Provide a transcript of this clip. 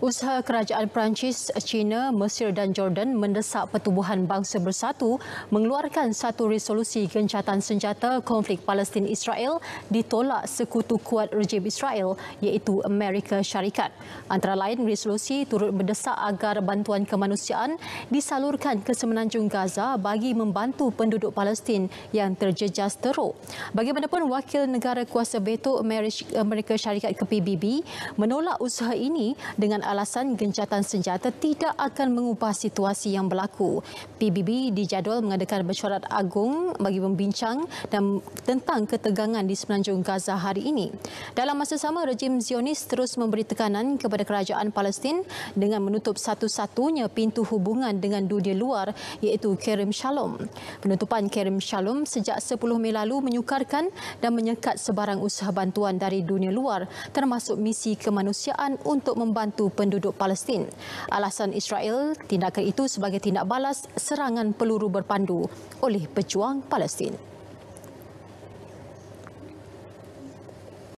Usaha kerajaan Perancis, China, Mesir dan Jordan mendesak Pertubuhan Bangsa Bersatu mengeluarkan satu resolusi gencatan senjata konflik Palestin Israel ditolak sekutu kuat rejim Israel iaitu Amerika Syarikat. Antara lain resolusi turut mendesak agar bantuan kemanusiaan disalurkan ke semenanjung Gaza bagi membantu penduduk Palestin yang terjejas teruk. Bagaimanapun wakil negara kuasa veto Amerika Syarikat ke PBB menolak usaha ini dengan Alasan gencatan senjata tidak akan mengubah situasi yang berlaku. PBB dijadual mengadakan mesyuarat agung bagi membincang dan tentang ketegangan di semenanjung Gaza hari ini. Dalam masa sama, rejim Zionis terus memberi tekanan kepada kerajaan Palestin dengan menutup satu-satunya pintu hubungan dengan dunia luar iaitu Kerem Shalom. Penutupan Kerem Shalom sejak 10 Mei lalu menyukarkan dan menyekat sebarang usaha bantuan dari dunia luar termasuk misi kemanusiaan untuk membantu penduduk Palestin. Alasan Israel tindakan itu sebagai tindak balas serangan peluru berpandu oleh pejuang Palestin.